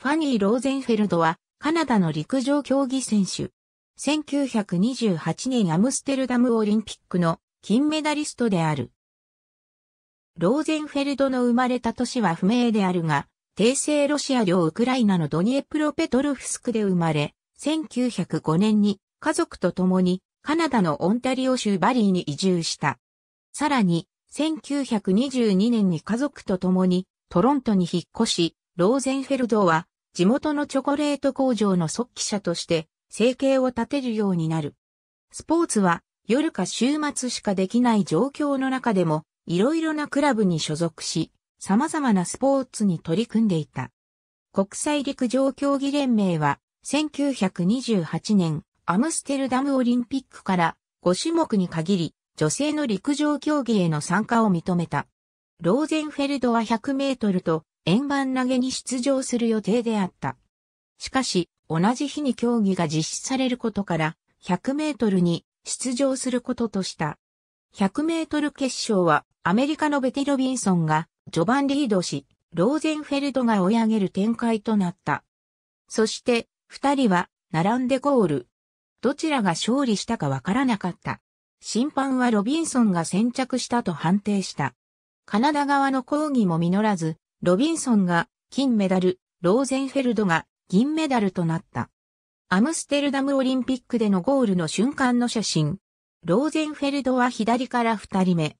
ファニー・ローゼンフェルドは、カナダの陸上競技選手。1928年アムステルダムオリンピックの金メダリストである。ローゼンフェルドの生まれた年は不明であるが、帝政ロシア領ウクライナのドニエプロペトルフスクで生まれ、1905年に家族と共にカナダのオンタリオ州バリーに移住した。さらに、1922年に家族と共にトロントに引っ越し、ローゼンフェルドは地元のチョコレート工場の速記者として生計を立てるようになる。スポーツは夜か週末しかできない状況の中でもいろいろなクラブに所属し様々なスポーツに取り組んでいた。国際陸上競技連盟は1928年アムステルダムオリンピックから5種目に限り女性の陸上競技への参加を認めた。ローゼンフェルドは100メートルと円盤投げに出場する予定であった。しかし、同じ日に競技が実施されることから、100メートルに出場することとした。100メートル決勝は、アメリカのベテ・ロビンソンが序盤リードし、ローゼンフェルドが追い上げる展開となった。そして、二人は並んでゴール。どちらが勝利したかわからなかった。審判はロビンソンが先着したと判定した。カナダ側の抗議も実らず、ロビンソンが金メダル、ローゼンフェルドが銀メダルとなった。アムステルダムオリンピックでのゴールの瞬間の写真。ローゼンフェルドは左から二人目。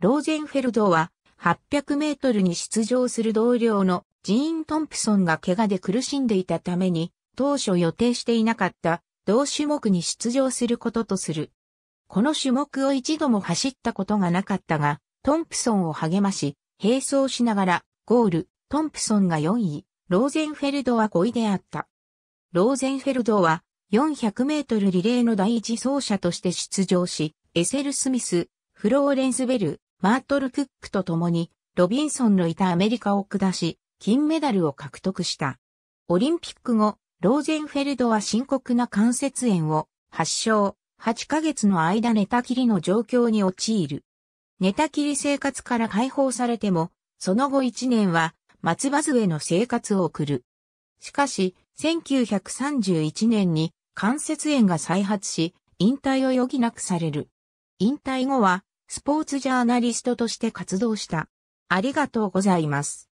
ローゼンフェルドは800メートルに出場する同僚のジーン・トンプソンが怪我で苦しんでいたために当初予定していなかった同種目に出場することとする。この種目を一度も走ったことがなかったが、トンプソンを励まし、並走しながらゴール、トンプソンが4位、ローゼンフェルドは5位であった。ローゼンフェルドは400メートルリレーの第一走者として出場し、エセル・スミス、フローレンス・ベル、マートル・クックと共に、ロビンソンのいたアメリカを下し、金メダルを獲得した。オリンピック後、ローゼンフェルドは深刻な関節炎を発症、8ヶ月の間寝たきりの状況に陥る。寝たきり生活から解放されても、その後1年は松葉杖の生活を送る。しかし、1931年に関節炎が再発し、引退を余儀なくされる。引退後は、スポーツジャーナリストとして活動した。ありがとうございます。